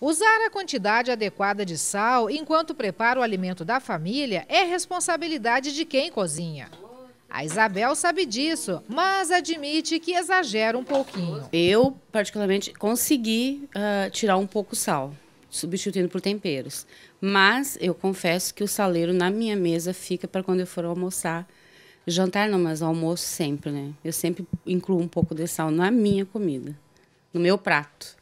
Usar a quantidade adequada de sal enquanto prepara o alimento da família é responsabilidade de quem cozinha. A Isabel sabe disso, mas admite que exagera um pouquinho. Eu, particularmente, consegui uh, tirar um pouco o sal, substituindo por temperos. Mas eu confesso que o saleiro na minha mesa fica para quando eu for almoçar. Jantar não, mas almoço sempre, né? Eu sempre incluo um pouco de sal na minha comida, no meu prato.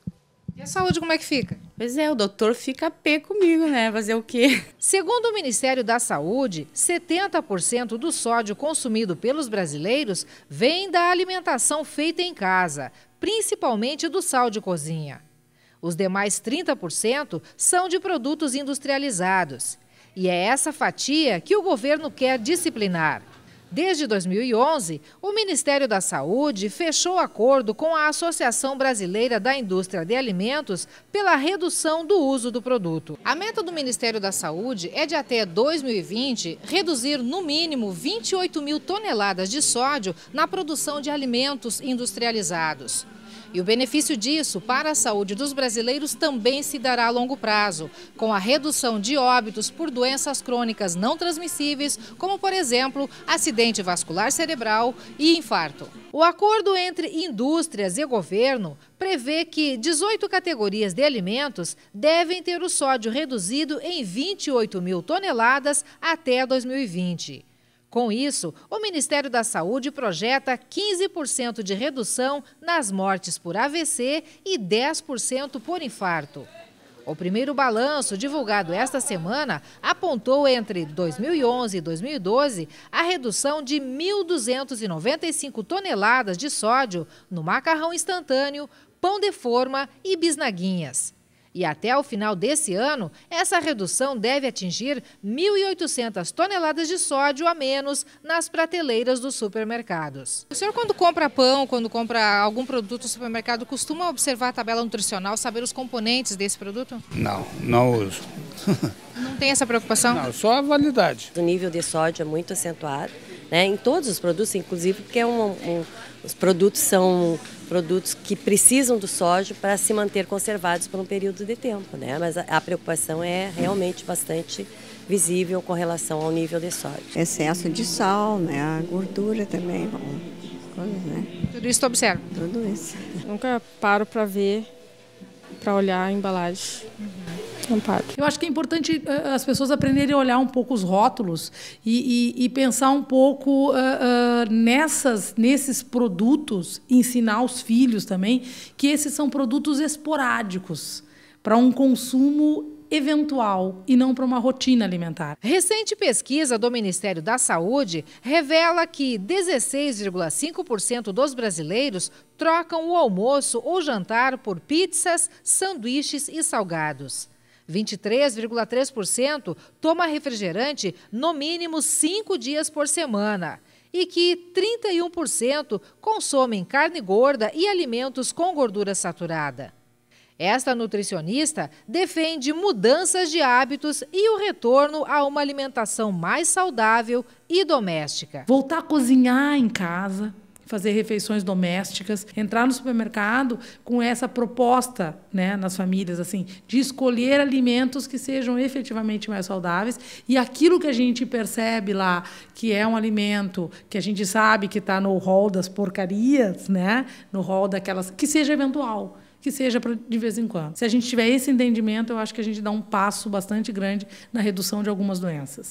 E a saúde como é que fica? Pois é, o doutor fica pé comigo, né? Fazer o quê? Segundo o Ministério da Saúde, 70% do sódio consumido pelos brasileiros vem da alimentação feita em casa, principalmente do sal de cozinha. Os demais 30% são de produtos industrializados. E é essa fatia que o governo quer disciplinar. Desde 2011, o Ministério da Saúde fechou acordo com a Associação Brasileira da Indústria de Alimentos pela redução do uso do produto. A meta do Ministério da Saúde é de até 2020 reduzir no mínimo 28 mil toneladas de sódio na produção de alimentos industrializados. E o benefício disso para a saúde dos brasileiros também se dará a longo prazo, com a redução de óbitos por doenças crônicas não transmissíveis, como por exemplo, acidente vascular cerebral e infarto. O acordo entre indústrias e governo prevê que 18 categorias de alimentos devem ter o sódio reduzido em 28 mil toneladas até 2020. Com isso, o Ministério da Saúde projeta 15% de redução nas mortes por AVC e 10% por infarto. O primeiro balanço, divulgado esta semana, apontou entre 2011 e 2012 a redução de 1.295 toneladas de sódio no macarrão instantâneo, pão de forma e bisnaguinhas. E até o final desse ano, essa redução deve atingir 1.800 toneladas de sódio a menos nas prateleiras dos supermercados. O senhor, quando compra pão, quando compra algum produto no supermercado, costuma observar a tabela nutricional, saber os componentes desse produto? Não, não uso. Não tem essa preocupação? Não, só a validade. O nível de sódio é muito acentuado, né, em todos os produtos, inclusive porque é um, um, os produtos são produtos que precisam do soja para se manter conservados por um período de tempo, né? Mas a preocupação é realmente bastante visível com relação ao nível de soja. Excesso de sal, né? A gordura também, bom, né? Tudo isso tu observa? Tudo isso. Nunca paro para ver, para olhar a embalagem. Eu acho que é importante uh, as pessoas aprenderem a olhar um pouco os rótulos e, e, e pensar um pouco uh, uh, nessas, nesses produtos, ensinar os filhos também que esses são produtos esporádicos para um consumo eventual e não para uma rotina alimentar. Recente pesquisa do Ministério da Saúde revela que 16,5% dos brasileiros trocam o almoço ou jantar por pizzas, sanduíches e salgados. 23,3% toma refrigerante no mínimo cinco dias por semana e que 31% consomem carne gorda e alimentos com gordura saturada. Esta nutricionista defende mudanças de hábitos e o retorno a uma alimentação mais saudável e doméstica. Voltar a cozinhar em casa, fazer refeições domésticas, entrar no supermercado com essa proposta né, nas famílias, assim, de escolher alimentos que sejam efetivamente mais saudáveis. E aquilo que a gente percebe lá, que é um alimento que a gente sabe que está no rol das porcarias, né, no rol daquelas. que seja eventual que seja de vez em quando. Se a gente tiver esse entendimento, eu acho que a gente dá um passo bastante grande na redução de algumas doenças.